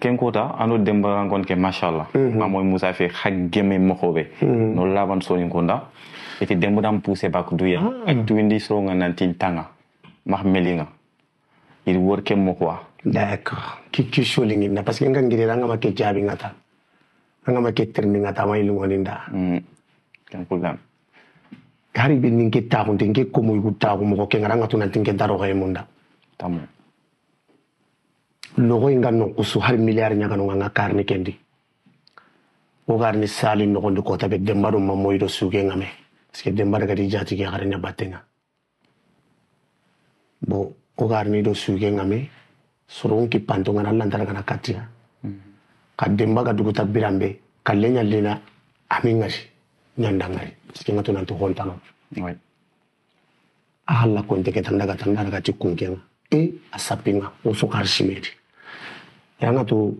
ken kota ano demba rankon ke mashallah mhm. moy musa fe mo mokobe mhm. no laban so ni konda eti dembo dam pousser bak duya ak ah. tuindi so nga nanti tanga mah melinga il mo mokwa d'accord ki ki sholingi na parce que ngan ngire ranga ke jabi ngata ranga make terni may lu lungoni nda mm. kan kulam gari bin ninge ta hunde nge komo yuta ko mo ke tu tunan ke daro ga emunda tamu nogo inga nonkusu har milliard ñagano nga karni kendi wo garni sali nogondi kota be demba ɗum mamoyiɗo suke ngame parce que demba daga di jatike harene bo wo garni ɗo suke ngame soron kippanto ngana lantara gana kattiga ka demba ga duguta biranbe kalle ñallina amin ngasi ñandangari parce que nga tunanti hontano a halla konte kunkenga e a sappinga wo so karsimedi yanga to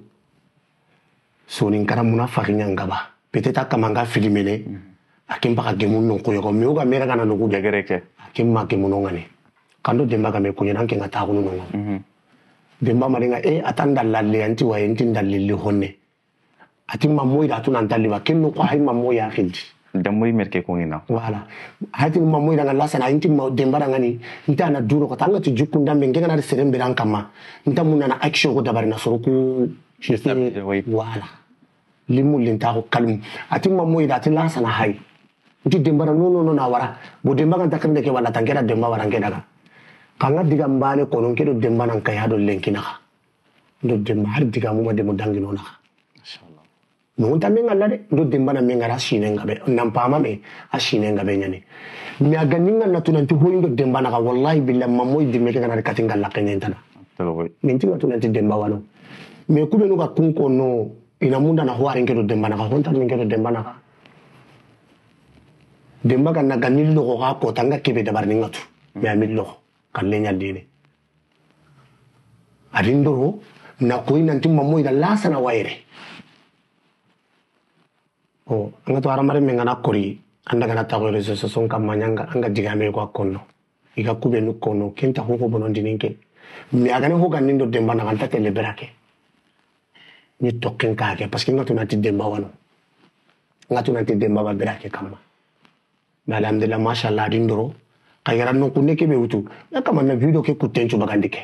soni nkara muna fakinya ngaba peteta kama nga filimele akim mhm. baka gemu non ko yogo mioga mera kana no kuja gereke akim ma gemu non ngane kando demba kame kunya nanke nga ta kunu non mhm. demba maringa e eh, atanda lalle anti wa enti ndalle honne atimma moyi da tunan taliba kenno ko hay mammo ya khildi dammoy merke ko ngina wala hati mum mamoy daga lasana inti ma dembara ngani nta na duro ko tanga ti jukku ndambe ngena na serem biran kama nta mun na action ko dabari na soro ku wala limu linta ko kalmu ati mamoy da ti lasana hay nti dembara no no no na wara bo demba kan takande ke wala tangera demba wara ngena ga kanga diga mbale kono kedo demba nan kayado lenkina ka ndo demba har diga mu ma demo dangino na inshallah nunta menga lare do dembana menga ra shine ngabe nan pama me a shine ngabe nyane mi aga ninga na tunan hoyin do dembana ka wallahi billahi mamoy dimme ke kana katinga lakene ntana min tiga tunan ti demba walo me kube no ka kunko no ina munda na hware ngero dembana ka honta ngero dembana ka demba kan na ganil do ka ko tanga kebe dabar ninga tu mm. me amil lo kan lenya dine arindoro na koyi nanti mamoy da lasana waire an ka to hadamaden min kana kori an da kana tago réseau sociaux kama an ka jigi ame ko a konno i ka kube ni konno ken ta hoko bonondinin ke mais a gani hoka nin do denba na kanta tele bera ke ni tokken ka ke parce que nga tuna ti denba wano nga tuna ti denba ba bera ke kama mais alhamdulillah mashallah din doro ka yara no kunne ke be wutu ya kama na video ke kutenchu bagandike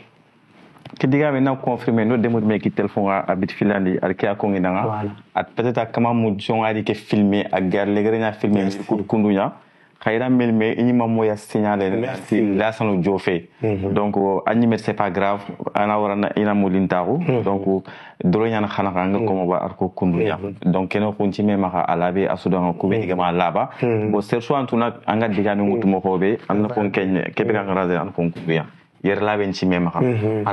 kidiga mi na confirme no demo me ki telefon a abit filandi ar ke akongi nanga at peut-être a kama mu jonga di ke filmer a gar legre nya filmer ku kundu nya khayra mel me ini mamo ya signaler merci la sanu jofe donc anyi met c'est pas grave ana warana ina molintaru donc dolo nya khana nga ko ba ar ko kundu nya donc keno ko nti me maka alabe asuda nga ko be ma laba bo serso antuna anga diga mi ngutumo ko be anna ko kenye kebe ka ngaraze an ko kundu nya yer laben ci mema xam